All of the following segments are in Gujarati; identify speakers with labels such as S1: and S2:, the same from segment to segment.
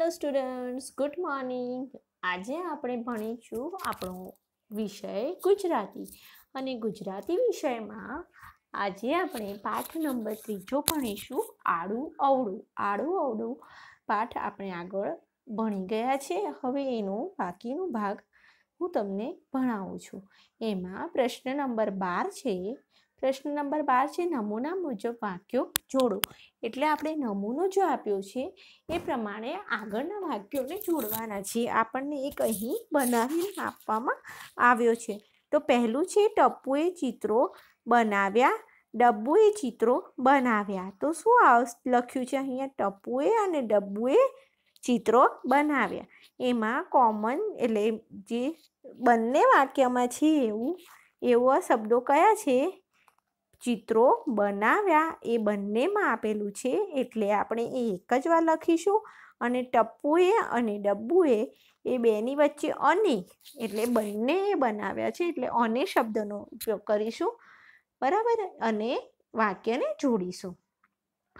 S1: હેલો સ્ટુડન્ટ્સ ગુડ મોર્નિંગ આજે આપણે ભણીશું આપણો વિષય ગુજરાતી અને ગુજરાતી વિષયમાં આજે આપણે પાઠ નંબર ત્રીજો ભણીશું આડું અવળું આડું અવળું પાઠ આપણે આગળ ભણી ગયા છે હવે એનો બાકીનો ભાગ હું તમને ભણાવું છું એમાં પ્રશ્ન નંબર બાર છે પ્રશ્ન નંબર બાર છે નમૂના મુજબ વાક્યો જોડો એટલે આપણે નમૂનો જો આપ્યો છે એ પ્રમાણે આગળના વાક્યોને જોડવાના છે આપણને એક અહીં બનાવીને આપવામાં આવ્યો છે તો પહેલું છે ટપ્પુએ ચિત્રો બનાવ્યા ડબ્બુએ ચિત્રો બનાવ્યા તો શું લખ્યું છે અહીંયા ટપ્પુએ અને ડબ્બુએ ચિત્રો બનાવ્યા એમાં કોમન એટલે જે બંને વાક્યમાં છે એવું એવા શબ્દો કયા છે ચિત્રો બનાવ્યા એ બંનેમાં આપેલું છે એટલે આપણે એ એક જ વાર લખીશું અને ટપ્પુએ અને ડબ્બુએ એ બેની વચ્ચે અને એટલે બંને બનાવ્યા છે એટલે અને શબ્દનો ઉપયોગ કરીશું બરાબર અને વાક્યને જોડીશું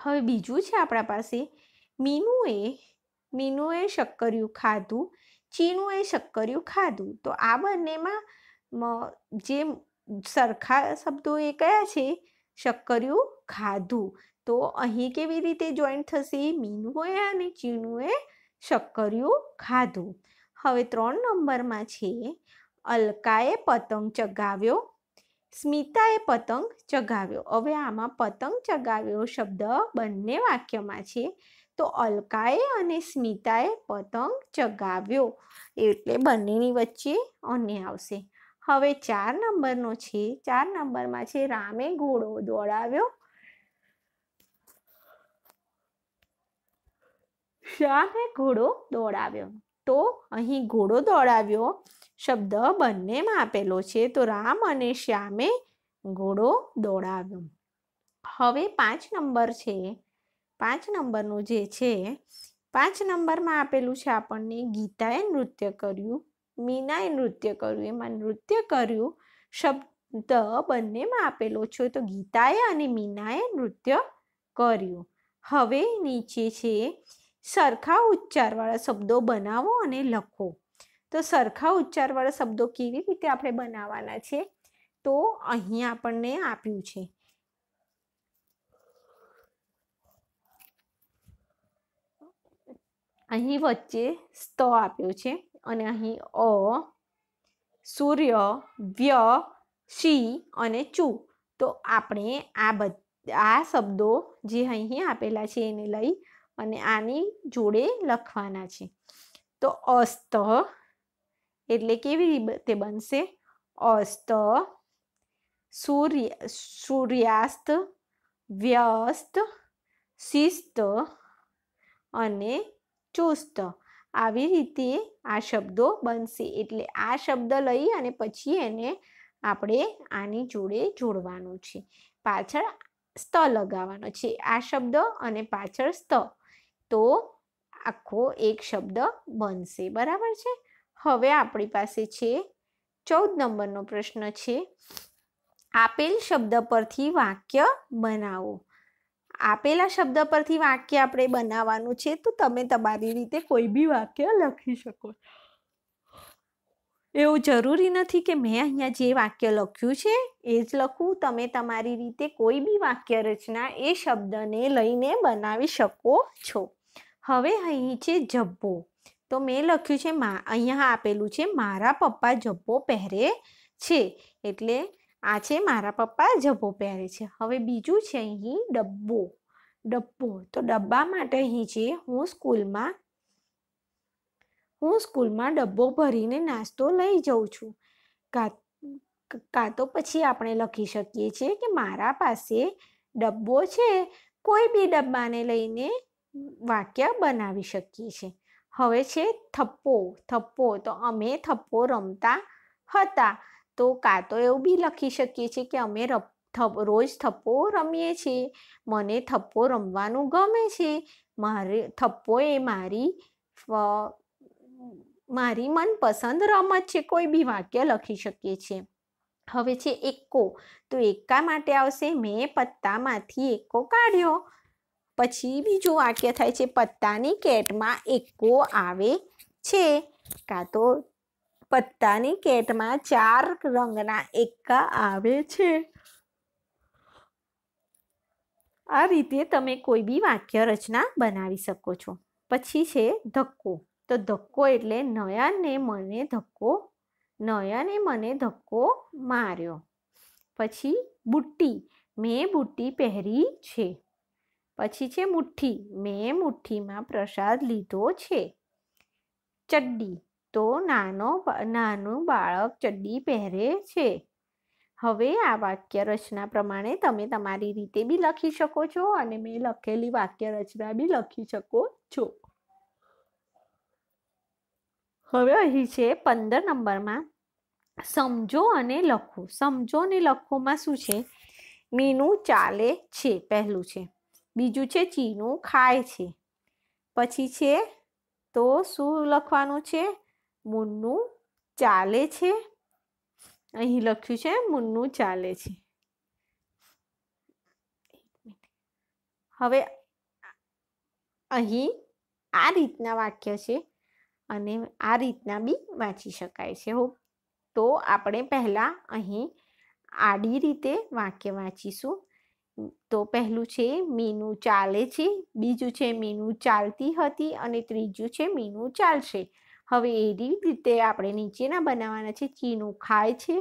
S1: હવે બીજું છે આપણા પાસે મીનુએ મીનુએ શક્કર્યું ખાધું ચીનુએ શક્કર્યું ખાધું તો આ બંનેમાં જે સરખા શબ્દો એ કયા છે શક્કર્યું ખાધું તો અહીં કેવી રીતે જોઈન્ટ થશે મીનુએ અને ચીનુએ શક્કર્યું ખાધું હવે ત્રણ નંબરમાં છે અલકાએ પતંગ ચગાવ્યો સ્મિતાએ પતંગ ચગાવ્યો હવે આમાં પતંગ ચગાવ્યો શબ્દ બંને વાક્યમાં છે તો અલકાએ અને સ્મિતાએ પતંગ ચગાવ્યો એટલે બંનેની વચ્ચે અન્ય આવશે હવે ચાર નંબરનો છે ચાર નંબરમાં છે રામે ઘોડો દોડાવ્યો શ્યામે ઘોડો દોડાવ્યો તો અહીં ઘોડો દોડાવ્યો શબ્દ બંનેમાં આપેલો છે તો રામ અને શ્યામે ઘોડો દોડાવ્યો હવે પાંચ નંબર છે પાંચ નંબરનું જે છે પાંચ નંબરમાં આપેલું છે આપણને ગીતાએ નૃત્ય કર્યું મીનાએ નૃત્ય કર્યું એમાં નૃત્ય કર્યું શબ્દ બંનેમાં આપેલો છે તો ગીતાએ અને મીનાએ નૃત્ય કર્યું હવે નીચે છે સરખા ઉચ્ચારવાળા શબ્દો બનાવો અને લખો તો સરખા ઉચ્ચારવાળા શબ્દો કેવી રીતે આપણે બનાવવાના છે તો અહીં આપણને આપ્યું છે અહીં વચ્ચે સ્ત આપ્યો છે અને અહીં અ સૂર્ય વ્ય શી અને ચુ તો આપણે આ બધા આ શબ્દો જે અહીં આપેલા છે એને લઈ અને આની જોડે લખવાના છે તો અસ્ત એટલે કેવી રીતે બનશે અસ્ત સૂર્ય સૂર્યાસ્ત વ્યસ્ત શિસ્ત અને ચુસ્ત આવી રીતે આ શબ્દો બનશે એટલે આ શબ્દ લઈ અને પછી એને આપણે આની જોડે જોડવાનું છે પાછળ સ્ત લગાવવાનો છે આ શબ્દ અને પાછળ સ્ત તો આખો એક શબ્દ બનશે બરાબર છે હવે આપણી પાસે છે ચૌદ નંબરનો પ્રશ્ન છે આપેલ શબ્દ પરથી વાક્ય બનાવો આપેલા શબ્દ પરથી વાક્ય આપણે બનાવવાનું છે તો તમે તમારી રીતે કોઈ બી વાક્ય લખી શકો એવું જરૂરી નથી કે મેં અહીંયા જે વાક્ય લખ્યું છે એ જ લખું તમે તમારી રીતે કોઈ બી વાક્ય રચના એ શબ્દને લઈને બનાવી શકો છો હવે અહીં છે જબ્બો તો મેં લખ્યું છે મા અહીંયા આપેલું છે મારા પપ્પા જબ્બો પહેરે છે એટલે આ છે મારા પપ્પા જભો પહેરે છે હવે બીજું છે અહીં ડબ્બો ડબ્બો તો ડબ્બા માટે અહીં છે હું સ્કૂલમાં હું સ્કૂલમાં ડબ્બો ભરીને નાસ્તો લઈ જાઉં છું કાં કાં તો પછી આપણે લખી શકીએ છીએ કે મારા પાસે ડબ્બો છે કોઈ બી ડબ્બાને લઈને વાક્ય બનાવી શકીએ છીએ હવે છે થપ્પો થપ્પો તો અમે થપ્પો રમતા હતા તો કાં તો એવું બી લખી શકીએ છીએ કે અમે રોજ થપ્પો રમીએ છીએ મને થપ્પો રમવાનું ગમે છે મારે થપ્પો એ મારી મારી મનપસંદ રમત છે કોઈ બી વાક્ય લખી શકીએ છીએ હવે છે એક્કો તો એક્કા માટે આવશે મેં પત્તામાંથી એક્કો કાઢ્યો પછી બીજું વાક્ય થાય છે પત્તાની કેટમાં એક્કો આવે છે કાં તો પત્તાની કેટમાં ચાર રંગના એક્કા આવે છે આ રીતે તમે કોઈ બી વાક્ય રચના બનાવી શકો છો પછી છે ધક્કો તો ધક્કો એટલે નયાને મને ધક્કો નયાને મને ધક્કો માર્યો પછી બુટ્ટી મેં બુટ્ટી પહેરી છે પછી છે મુઠ્ઠી મેં મુઠ્ઠીમાં પ્રસાદ લીધો છે ચડ્ડી તો નાનો નાનું બાળક ચડ્ડી પહેરે છે હવે આ વાક્ય રચના પ્રમાણે તમે તમારી રીતે બી લખી શકો છો અને મેં લખેલી વાક્ય રચના બી લખી શકો છો હવે અહીં છે પંદર નંબરમાં સમજો અને લખો સમજો અને લખોમાં શું છે મીનું ચાલે છે પહેલું છે બીજું છે ચીનું ખાય છે પછી છે તો શું લખવાનું છે મુન્નું ચાલે છે અહીં લખ્યું છે મુન્નું ચાલે છે હવે અહીં આ રીતના વાક્ય છે અને આ રીતના બી વાંચી શકાય છે હો તો આપણે પહેલાં અહીં આડી રીતે વાક્ય વાંચીશું તો પહેલું છે મીનું ચાલે છે બીજું છે મીનું ચાલતી હતી અને ત્રીજું છે મીનું ચાલશે હવે એવી રીતે આપણે નીચેના બનાવવાના છે ચીનું ખાય છે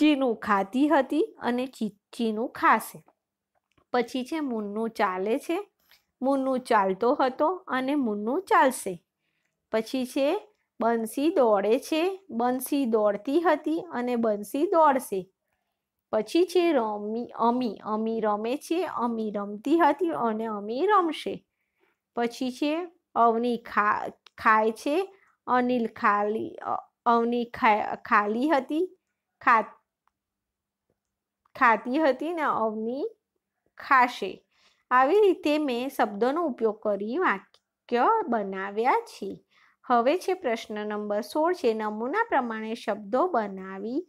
S1: ચીનું ખાતી હતી અને ચીનું ખાશે પછી છે મુન્નું ચાલે છે મુન્નું ચાલતો હતો અને મુન્નું ચાલશે પછી છે બંસી દોડે છે બંસી દોડતી હતી અને બંસી દોડશે પછી છે રમી અમી અમી રમે છે અમી રમતી હતી અને અમી રમશે પછી છે અવની ખા ખાય છે અનિલ ખાલી અવની ખા ખાલી હતી ખા ખાતી હતી ને અવની ખાશે આવી રીતે મેં શબ્દોનો ઉપયોગ કરી વાક્ય બનાવ્યા છે હવે છે પ્રશ્ન નંબર સોળ છે નમૂના પ્રમાણે શબ્દો બનાવી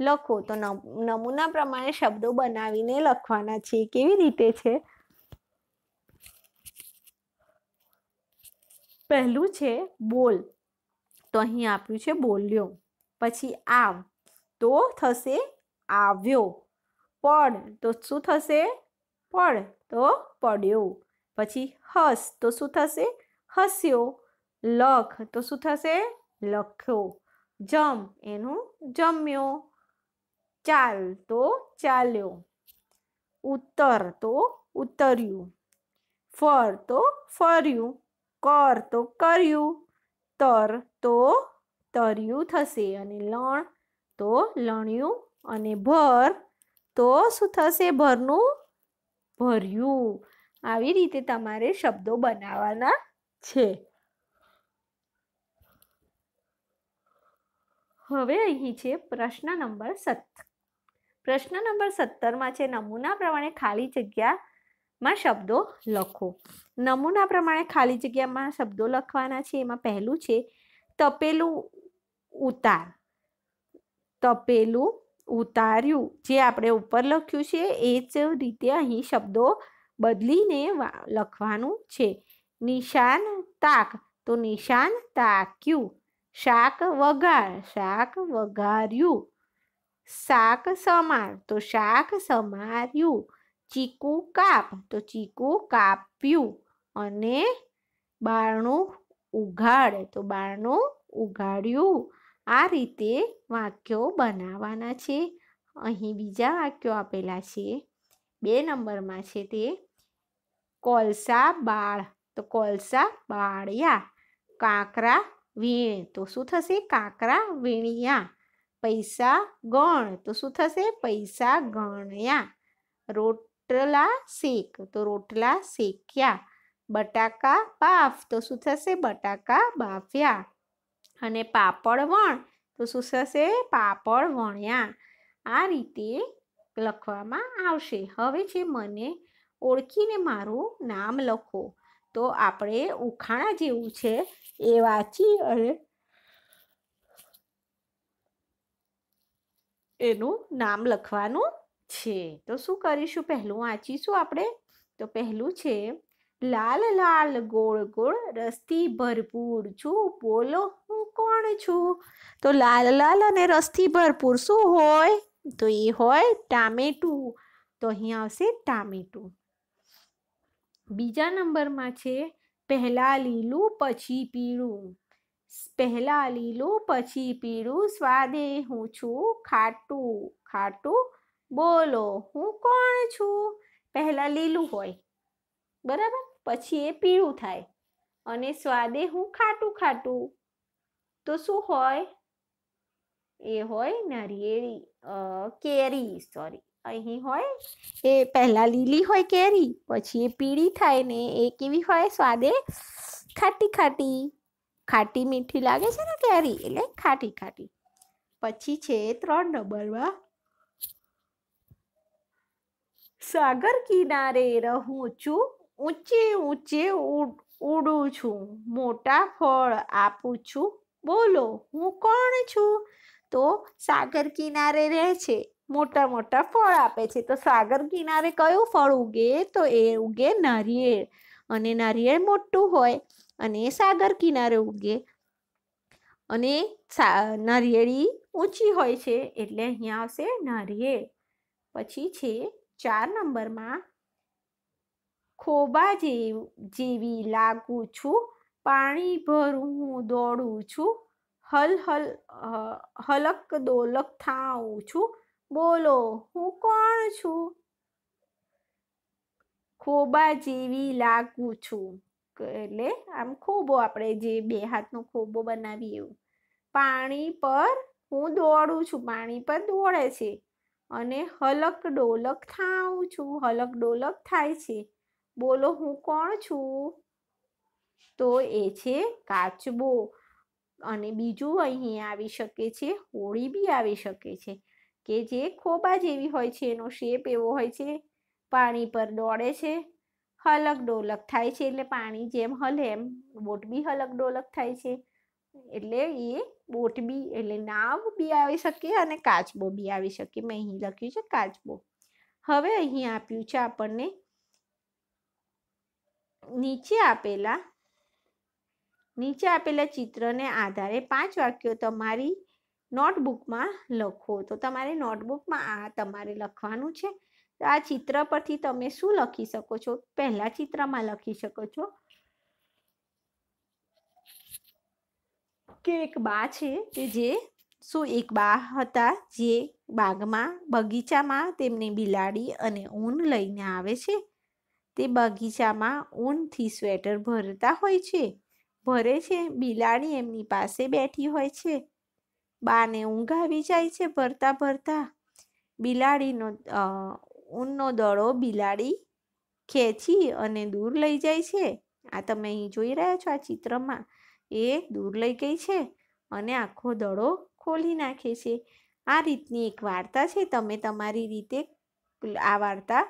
S1: લખો તો નમૂના પ્રમાણે શબ્દો બનાવીને લખવાના છે કેવી રીતે છે પહેલું છે બોલ તો અહીં આપ્યું છે બોલ્યો પછી આવ તો થશે આવ્યો પડ તો શું થશે પડ તો પડ્યો પછી હસ તો શું થશે હસ્યો લખ તો શું થશે લખ્યો જમ એનું જમ્યો ચાલ તો ચાલ્યો ઉત્તર તો ઉતર્યું ફર તો ફર્યું કર તો કર્યું તર તો તર્યું થશે અને લણ તો લણ્યું અને ભર તો શું થશે ભરનું ભર્યું આવી રીતે તમારે શબ્દો બનાવવાના છે હવે અહીં છે પ્રશ્ન નંબર સત્તર પ્રશ્ન નંબર સત્તરમાં છે નમૂના પ્રમાણે ખાલી જગ્યામાં શબ્દો લખો નમૂના પ્રમાણે ખાલી જગ્યામાં શબ્દો લખવાના છે એમાં પહેલું છે તપેલું ઉતાર તપેલું ઉતાર્યું જે આપણે ઉપર લખ્યું છે એ જ રીતે અહીં શબ્દો બદલીને લખવાનું છે નિશાન તાક તો નિશાન તાક્યું શાક વઘાર શાક વઘાર્યું શાક સમાર તો શાક સમાર્યું ચીકુ કાપ તો ચીકુ કાપ્યું અને બારણું ઉઘાડ તો બારણું ઉઘાડ્યું આ રીતે વાક્યો બનાવવાના છે અહીં બીજા વાક્યો આપેલા છે બે નંબરમાં છે તે કોલસા બાળ તો કોલસા બાળ્યા કાંકરા વીણ તો શું થશે કાંકરા વીણ્યા પૈસા ગણ તો શું થશે પૈસા ગણ્યા રોટલા શેક તો રોટલા શેક્યા બટાકા બાફ તો શું થશે બટાકા બાફ્યા અને પાપડ વણ તો શું થશે પાપડ વણ્યા આ રીતે લખવામાં આવશે હવે જે મને ઓળખીને મારું નામ લખો તો આપણે ઉખાણા જેવું છે એ વાંચી અને એનું નામ લખવાનું છે તો શું કરીશું પહેલું વાંચીશું આપણે તો પહેલું છે લાલ લાલ ગોળ ગોળ રસથી ભરપૂર છું બોલો હું કોણ છું તો લાલ લાલ અને રસથી ભરપૂર શું હોય તો એ હોય ટામેટું તો અહીં આવશે ટામેટું બીજા નંબરમાં છે પહેલાં લીલું પછી પીળું પહેલાં લીલું પછી પીળું સ્વાદે હું છું ખાટું ખાટું બોલો હું કોણ છું પહેલાં લીલું હોય બરાબર પછી એ પીળું થાય અને સ્વાદે હું ખાટું ખાટું તો શું હોય એ હોય નારિયેળી કેરી સોરી અહીં હોય એ પહેલાં લીલી હોય કેરી પછી એ પીળી થાય ને એ કેવી હોય સ્વાદે ખાટી ખાટી ખાટી મીઠી લાગે છે ને કેરી એટલે ખાટી ખાટી પછી છે ત્રણ નંબરમાં સાગર કિનારે રહું છું ઊંચે ઊંચે ઉડું છું મોટા ફળ આપું છું બોલો હું કોણ છું તો સાગર કિનારે રહે છે મોટા મોટા ફળ આપે છે તો સાગર કિનારે કયું ફળ ઉગે તો એ ઉગે નારિયેળ અને નારિયેળ મોટું હોય અને સાગર કિનારે ઉગે અને નારિયેળી ઊંચી હોય છે એટલે અહીંયા આવશે નારિયેળ પછી છે ચાર નંબરમાં ખોબા જેવી લાગું છું પાણી ભરું હું દોડું છું હલ હલ હલક દોલક થાઉં છું બોલો હું કોણ છું ખોબા જેવી લાગું છું એટલે આમ ખૂબો આપણે જે બે હાથનો ખૂબો બનાવીએ એવું પાણી પર હું દોડું છું પાણી પર દોડે છે અને હલક ડોલક થાઉ છું હલક ડોલક થાય છે બોલો હું કોણ છું તો એ છે કાચબો અને બીજું અહીં આવી શકે છે હોળી બી આવી શકે છે કે જે ખોબા જેવી હોય છે એનો શેપ એવો હોય છે પાણી પર દોડે છે હલક ડોલક થાય છે એટલે પાણી જેમ હલે એમ બોટ બી હલક ડોલક થાય છે એટલે એ બોટ બી એટલે નાવ બી આવી શકે અને કાચબો બી આવી શકે મેં અહીં લખ્યું છે કાચબો હવે અહીં આપ્યું છે આપણને નીચે આપેલા નીચે આપેલા ચિત્રને આધારે પાંચ વાક્યો તમારી નોટબુકમાં લખો તો તમારે નોટબુકમાં આ તમારે લખવાનું છે આ ચિત્ર પરથી તમે શું લખી શકો છો પહેલા ચિત્રમાં લખી શકો છો કે એક બા છે કે જે શું એક બા હતા જે બાગમાં બગીચામાં તેમની બિલાડી અને ઊન લઈને આવે છે તે બગીચામાં ઊનથી સ્વેટર ભરતા હોય છે ભરે છે બિલાડી એમની પાસે બેઠી હોય છે બાને ઊંઘ આવી જાય છે ભરતા ભરતા બિલાડીનો ઊનનો દડો બિલાડી ખેંચી અને દૂર લઈ જાય છે આ તમે અહીં જોઈ રહ્યા છો આ ચિત્રમાં એ દૂર લઈ ગઈ છે અને આખો દડો ખોલી નાખે છે આ રીતની એક વાર્તા છે તમે તમારી રીતે આ વાર્તા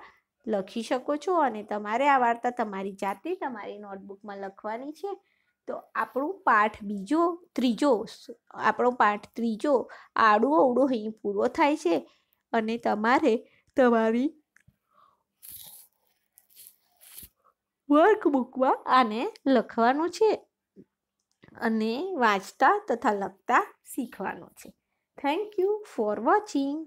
S1: લખી શકો છો અને તમારે આ વાર્તા તમારી જાતે તમારી નોટબુકમાં લખવાની છે તો આપણું પાઠ બીજો ત્રીજો આપણો પાઠ ત્રીજો આડું અવડું અહીં પૂરો થાય છે અને તમારે તમારી વર્કબુકમાં આને લખવાનું છે અને વાંચતા તથા લખતા શીખવાનું છે થેન્ક યુ ફોર વોચિંગ